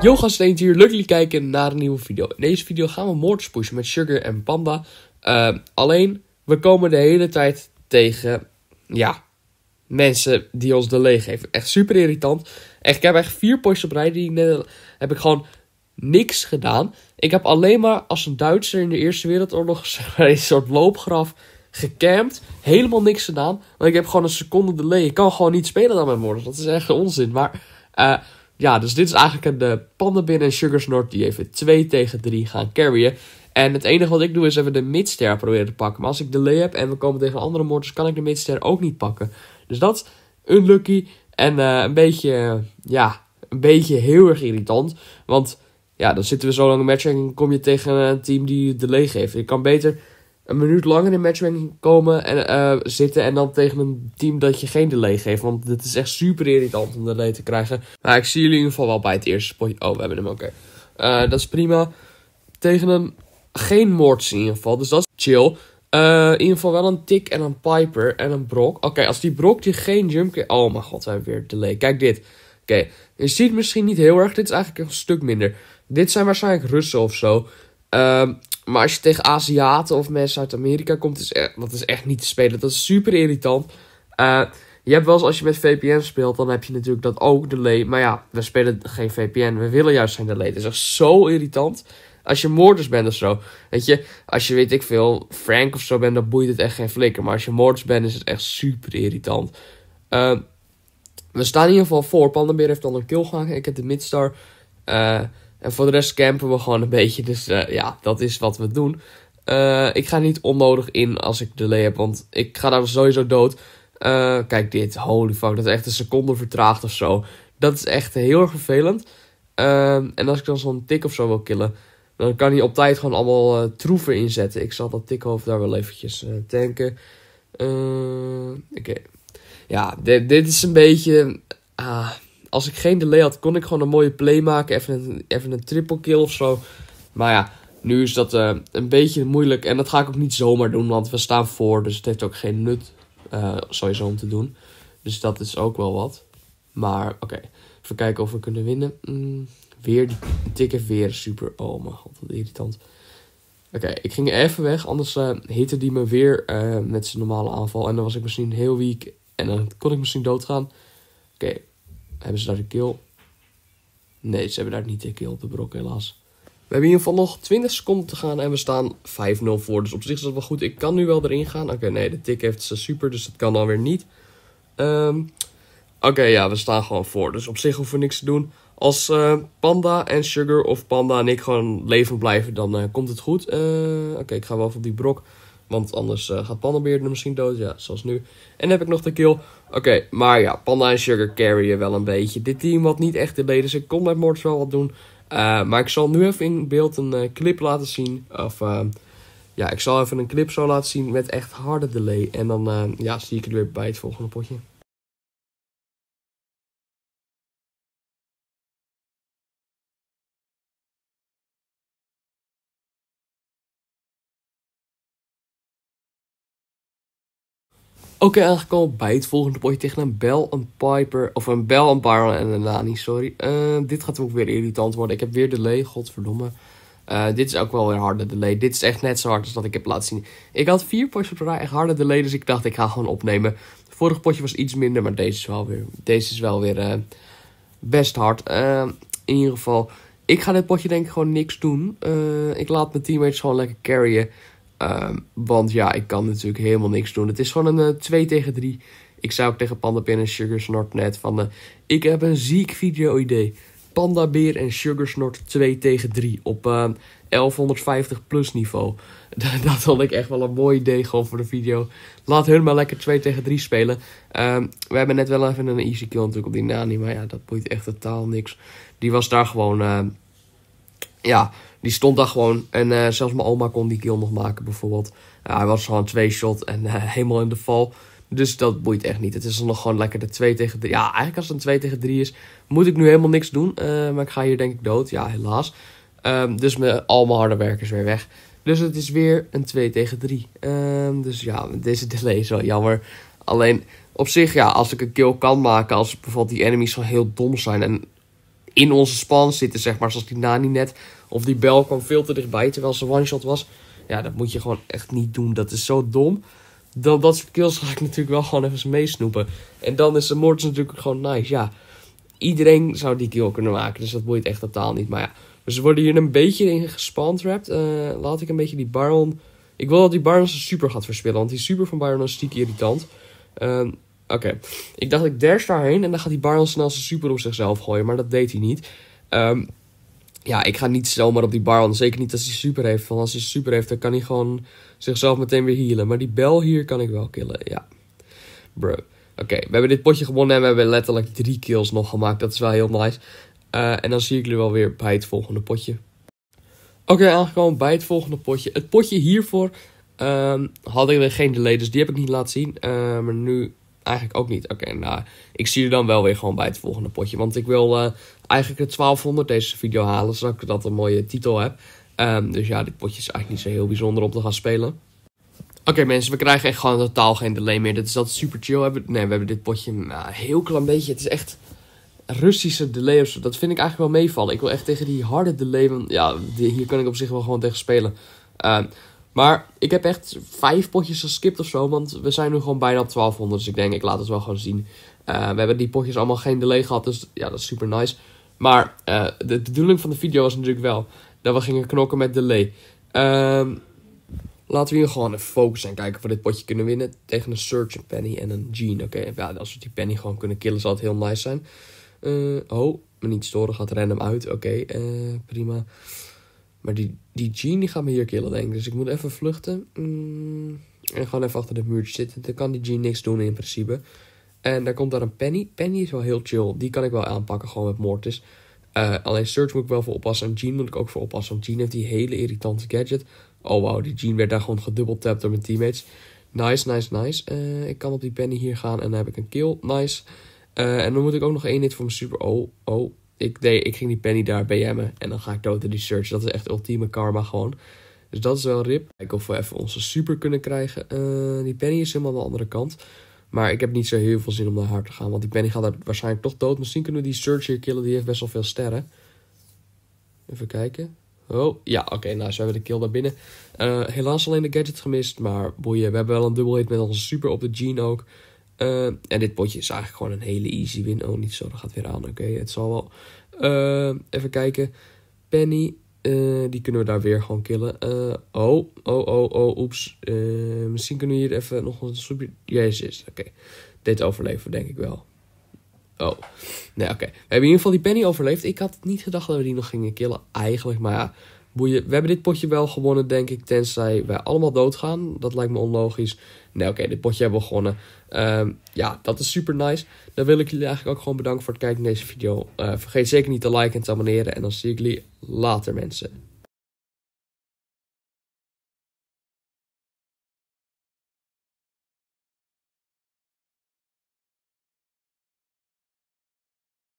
Yo gasten hier, leuk jullie kijken naar een nieuwe video. In deze video gaan we moorders pushen met Sugar en Panda. Ehm, alleen, we komen de hele tijd tegen, ja, mensen die ons de leeg geven. Echt super irritant. Echt, ik heb echt vier potjes op rij die ik net, heb ik gewoon niks gedaan. Ik heb alleen maar als een Duitser in de Eerste Wereldoorlog een soort loopgraf gecampt. Helemaal niks gedaan. Want ik heb gewoon een seconde delay. Ik kan gewoon niet spelen dan met moorders. Dat is echt onzin. Maar... Eh, ja, dus dit is eigenlijk een uh, eh, pandabin en Sugar die even 2 tegen 3 gaan carryen. En het enige wat ik doe is even de midster proberen te pakken. Maar als ik de heb en we komen tegen andere mortars, kan ik de midster ook niet pakken. Dus dat unlucky en eh, een beetje, eh, ja, een beetje heel erg irritant. Want ja, dan zitten we zo lang een match en kom je tegen een team die de leeg geeft. Je kan beter een minuut lang in matchmaking komen en eh, zitten. En dan tegen een team dat je geen delay geeft. Want het is echt super irritant om delay te krijgen. Maar ik zie jullie in ieder geval wel bij het eerste spotje. Oh, we hebben hem, oké. Eh, dat is prima. Tegen een... Geen moords in ieder geval. Dus dat is chill. Eh, in ieder geval wel een tik en een Piper en een Brok. Oké, als die Brok die geen jump... Oh mijn god, we hebben weer delay. Kijk dit. Oké, je ziet misschien niet heel erg. Dit is eigenlijk een stuk minder. Dit zijn waarschijnlijk Russen of zo. Ehm, maar als je tegen Aziaten of mensen uit Amerika komt, is echt, dat is echt niet te spelen. Dat is super irritant. Eh, je hebt wel eens als je met VPN speelt, dan heb je natuurlijk dat ook delay. Maar ja, we spelen geen VPN, we willen juist geen delay. Dat is echt zo irritant. Als je moorders bent of zo. Weet je, als je weet ik veel, Frank of zo bent, dan boeit het echt geen flikker. Maar als je moorders bent, is het echt super irritant. Eh, we staan in ieder geval voor. Pandabeer heeft al een kill gehangen. Ik heb de midstar. Uh, en voor de rest campen we gewoon een beetje. Dus eh, ja, dat is wat we doen. Eh, ik ga niet onnodig in als ik delay heb, want ik ga daar sowieso dood. Eh, kijk dit, holy fuck, dat is echt een seconde vertraagd of zo. Dat is echt heel erg vervelend. Ehm, en als ik dan zo'n tik of zo wil killen, dan kan hij op tijd gewoon allemaal troeven inzetten. Ik zal dat tikhoofd daar wel eventjes tanken. Oké. Ja, dit, dit is een beetje... Ah, als ik geen delay had, kon ik gewoon een mooie play maken. Even een, even een triple kill of zo. Maar ja, nu is dat eh, een beetje moeilijk. En dat ga ik ook niet zomaar doen, want we staan voor. Dus het heeft ook geen nut uh, sowieso om te doen. Dus dat is ook wel wat. Maar oké, even kijken of we kunnen winnen. Mm, weer die dikke weer super. Oh mijn god, wat irritant. Oké, ik ging even weg, anders uh, hitte die me weer met zijn normale aanval. En dan was ik misschien heel weak en dan kon ik misschien doodgaan. Oké, hebben ze daar de kill? Nee, ze hebben daar niet de kill op de brok, helaas. We hebben in ieder geval nog 20 seconden te gaan en we staan 5-0 voor. Dus op zich is dat wel goed. Ik kan nu wel erin gaan. Oké, nee, de tik heeft ze super, dus dat kan dan weer niet. Ehm, oké, ja, we staan gewoon voor. Dus op zich hoeven we niks te doen. Als eh, Panda en Sugar of Panda en ik gewoon levend blijven, dan eh, komt het goed. Eh, oké, ik ga wel op die brok. Want anders uh, gaat pandabeer er misschien dood. Ja, zoals nu. En dan heb ik nog de kill. Oké, maar ja, Panda en Sugar carryen wel een beetje. Dit team had niet echt de leden. Ik kon met Mortis wel wat doen. Eh, maar ik zal nu even in beeld een eh, clip laten zien. Of ehm, ja, ik zal even een clip zo laten zien met echt harde delay. En dan ja, zie ik jullie weer bij het volgende potje. Oké, okay, aangekomen bij het volgende potje tegen een Bell en Piper. Of een Bell en Byron en een Nani, sorry. Eh, dit gaat ook weer irritant worden. Ik heb weer delay, godverdomme. Eh, dit is ook wel weer harde delay. Dit is echt net zo hard als dat ik heb laten zien. Ik had vier potjes op de rij, echt harde delay. Dus ik dacht, ik ga gewoon opnemen. Het vorige potje was iets minder, maar deze is wel weer, deze is wel weer eh, best hard. in ieder geval, ik ga dit potje denk ik gewoon niks doen. ik laat mijn teammates gewoon lekker carryen. Ehm, want ja, ik kan natuurlijk helemaal niks doen. Het is gewoon een uh, eh, 2 tegen 3. Ik zou ook tegen Beer en Sugar Snort net van... Eh, ik heb een ziek video-idee. Panda Beer en Sugar Snort 2 tegen 3 op 1150 ehm, plus niveau. dat had ik echt wel een mooi idee gewoon voor de video. Laat hun maar lekker 2 tegen 3 spelen. Ehm, we hebben net wel even een easy kill natuurlijk op die Nani. Maar ja, dat boeit echt totaal niks. Die was daar gewoon... ja die stond daar gewoon. En uh, zelfs mijn oma kon die kill nog maken bijvoorbeeld. hij was gewoon twee shot en eh, helemaal in de val. Dus dat boeit echt niet. Het is dan nog gewoon lekker de 2 tegen 3. Ja, eigenlijk als het een 2 tegen 3 is, moet ik nu helemaal niks doen. Eh, maar ik ga hier denk ik dood. Ja, helaas. Ehm, dus mijn, al mijn harde werk is weer weg. Dus het is weer een 2 tegen 3. Ehm, dus ja, deze delay is wel jammer. Alleen op zich, ja, als ik een kill kan maken, als bijvoorbeeld die enemies gewoon heel dom zijn en in onze span zitten, zeg maar. Zoals die Nani net. Of die bel kwam veel te dichtbij terwijl ze one-shot was. Ja, dat moet je gewoon echt niet doen. Dat is zo dom. Dat, dat soort kills ga ik natuurlijk wel gewoon even meesnoepen. En dan is de Mortis natuurlijk gewoon nice. Ja, iedereen zou die kill kunnen maken. Dus dat boeit echt totaal niet. Maar ja, dus ze worden hier een beetje in gespantrapt. Uh, eh, laat ik een beetje die Baron... Ik wil dat die Baron ze super gaat verspillen. Want die super van Baron is stiek irritant. Ehm, Oké. Ik dacht, ik dash daarheen en dan gaat die Baron snel zijn super op zichzelf gooien. Maar dat deed hij niet. Ehm, ja, ik ga niet zomaar op die Baron, Zeker niet als hij super heeft. Want als hij super heeft, dan kan hij gewoon zichzelf meteen weer healen. Maar die bel hier kan ik wel killen, ja. Bro. Oké, we hebben dit potje gewonnen en we hebben letterlijk drie kills nog gemaakt. Dat is wel heel nice. Eh, en dan zie ik jullie wel weer bij het volgende potje. Oké, aangekomen bij het volgende potje. Het potje hiervoor ehm, had ik weer geen delay, dus die heb ik niet laten zien. Eh, maar nu eigenlijk ook niet. Oké, nou, ik zie je dan wel weer gewoon bij het volgende potje. Want ik wil eh, eigenlijk de 1200 deze video halen, zodat ik dat een mooie titel heb. Ehm, dus ja, dit potje is eigenlijk niet zo heel bijzonder om te gaan spelen. Oké mensen, we krijgen echt gewoon totaal geen delay meer. Dat is dat super chill. Hebben. Nee, we hebben dit potje een eh, heel klein beetje. Het is echt Russische delay of zo. Dat vind ik eigenlijk wel meevallen. Ik wil echt tegen die harde delay. ja, die, hier kan ik op zich wel gewoon tegen spelen. Ehm, maar ik heb echt vijf potjes geskipt of zo. Want we zijn nu gewoon bijna op 1200. Dus ik denk, ik laat het wel gewoon zien. Eh, we hebben die potjes allemaal geen delay gehad. Dus ja, dat is super nice. Maar eh, de, bedoeling van de video was natuurlijk wel dat we gingen knokken met delay. Ehm, laten we hier gewoon even focussen en kijken of we dit potje kunnen winnen. Tegen een Surge, Penny en een Jean. Oké, ja, als we die Penny gewoon kunnen killen, zal het heel nice zijn. oh, me niet storen, gaat random uit. Oké, prima. Maar die, die Jean gaat me hier killen, denk ik. Dus ik moet even vluchten. Mm, en gewoon even achter de muurtje zitten. Dan kan die Jean niks doen in principe. En daar komt daar een Penny. Penny is wel heel chill. Die kan ik wel aanpakken, gewoon met Mortis. Eh, alleen Search moet ik wel voor oppassen. En Jean moet ik ook voor oppassen. Want Jean heeft die hele irritante gadget. Oh wow, die Jean werd daar gewoon tapped door mijn teammates. Nice, nice, nice. Eh, ik kan op die Penny hier gaan en dan heb ik een kill. Nice. Eh, en dan moet ik ook nog één hit voor mijn super... Oh, oh, ik, deed ik ging die penny daar BM'en en dan ga ik dood in die search. Dat is echt ultieme karma gewoon. Dus dat is wel rip. Kijken of we even onze super kunnen krijgen. Eh, die penny is helemaal aan de andere kant. Maar ik heb niet zo heel veel zin om naar haar te gaan. Want die penny gaat daar waarschijnlijk toch dood. Misschien kunnen we die search hier killen. Die heeft best wel veel sterren. Even kijken. Oh, ja, oké. nou, zo hebben we de kill daar binnen. Eh, helaas alleen de gadget gemist. Maar boeien, we hebben wel een hit met onze super op de jean ook. Eh, en dit potje is eigenlijk gewoon een hele easy win. Oh, niet zo, dat gaat weer aan. Oké, het zal wel. Eh, even kijken. Penny, eh, die kunnen we daar weer gewoon killen. oh, oh, oh, oh, oeps. misschien kunnen we hier even nog een soepje... Jezus, oké. Dit overleven denk ik wel. Oh, nee, oké. We hebben in ieder geval die Penny overleefd. Ik had niet gedacht dat we die nog gingen killen, eigenlijk. Maar ja, we hebben dit potje wel gewonnen, denk ik. Tenzij wij allemaal doodgaan. Dat lijkt me onlogisch. Nee, oké, dit potje hebben we gewonnen. Ehm, ja, dat is super nice. Dan wil ik jullie eigenlijk ook gewoon bedanken voor het kijken naar deze video. Eh, vergeet zeker niet te liken en te abonneren. En dan zie ik jullie later, mensen.